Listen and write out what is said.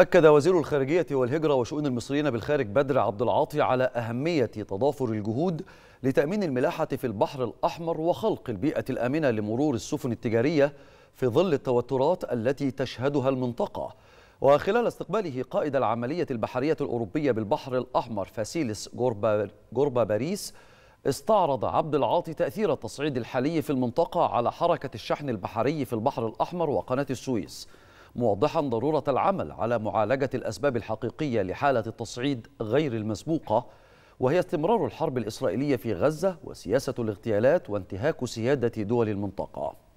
أكد وزير الخارجية والهجرة وشؤون المصريين بالخارج بدر عبد العاطي على أهمية تضافر الجهود لتأمين الملاحة في البحر الأحمر وخلق البيئة الآمنة لمرور السفن التجارية في ظل التوترات التي تشهدها المنطقة وخلال استقباله قائد العملية البحرية الأوروبية بالبحر الأحمر فاسيلس جوربا, جوربا باريس استعرض عبد العاطي تأثير التصعيد الحالي في المنطقة على حركة الشحن البحري في البحر الأحمر وقناة السويس موضحا ضرورة العمل على معالجة الأسباب الحقيقية لحالة التصعيد غير المسبوقة وهي استمرار الحرب الإسرائيلية في غزة وسياسة الاغتيالات وانتهاك سيادة دول المنطقة